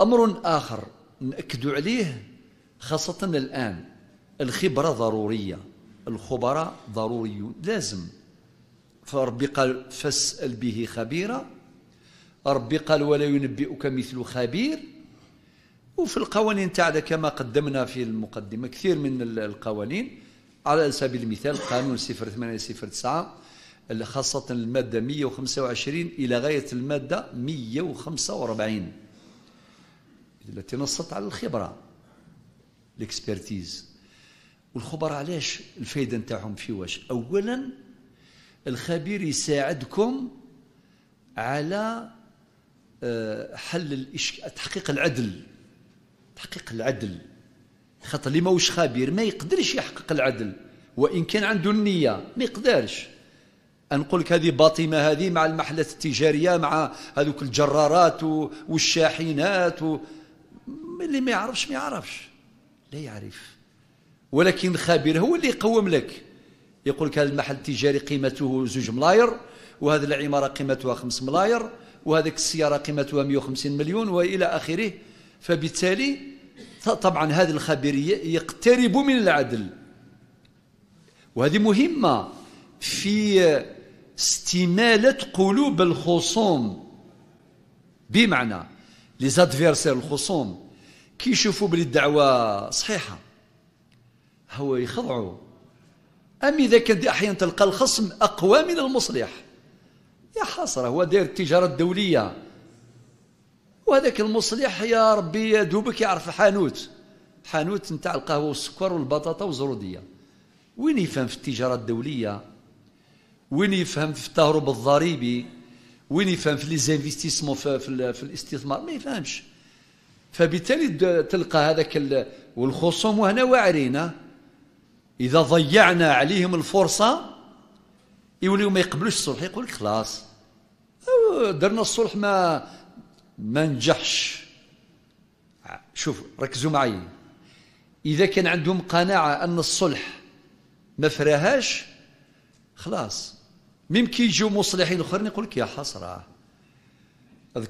أمر آخر نأكد عليه خاصة الآن الخبرة ضرورية الخبراء ضروريون لازم فربي قال فاسأل به خبيرا ربي قال ولا ينبئك مثل خبير وفي القوانين تاعنا كما قدمنا في المقدمة كثير من القوانين على سبيل المثال قانون 0809 خاصة المادة 125 إلى غاية المادة 145 التي نصت على الخبرة الاكسبرتيز والخبراء علاش الفايدة نتاعهم في واش أولا الخبير يساعدكم على آه، حل الإشك... تحقيق العدل تحقيق العدل خاطر اللي ماهوش خبير ما يقدرش يحقق العدل وان كان عنده النيه ما يقدرش نقول لك هذه باطمه هذه مع المحلات التجاريه مع هذوك الجرارات والشاحنات و... اللي ما يعرفش ما يعرفش لا يعرف ولكن الخبير هو اللي يقوم لك يقول لك هذا المحل التجاري قيمته زوج ملاير وهذه العمارة قيمتها خمس ملاير وهذيك السيارة قيمتها 150 مليون وإلى آخره فبالتالي طبعا هذا الخبير يقترب من العدل وهذه مهمة في استمالة قلوب الخصوم بمعنى لي الخصوم كي يشوفوا بلي الدعوه صحيحه هو يخضعوا أم إذا كان أحيانا تلقى الخصم أقوى من المصلح يا حسرة هو داير التجارة الدولية وهذاك المصلح يا ربي يا دوبك يعرف حانوت حانوت نتاع القهوة والسكر والبطاطا والزرودية وين يفهم في التجارة الدولية وين يفهم في التهرب الضريبي وين يفهم في ليزانفيستيسمون في, في, في الاستثمار ما يفهمش فبالتالي تلقى هذاك والخصوم وهنا واعرين إذا ضيعنا عليهم الفرصة يوليو ما يقبلوش الصلح يقول لك خلاص درنا الصلح ما ما نجحش شوف ركزوا معي إذا كان عندهم قناعة أن الصلح ما فراهاش خلاص ميم كي يجيو مصلحين اخرين يقول لك يا حسره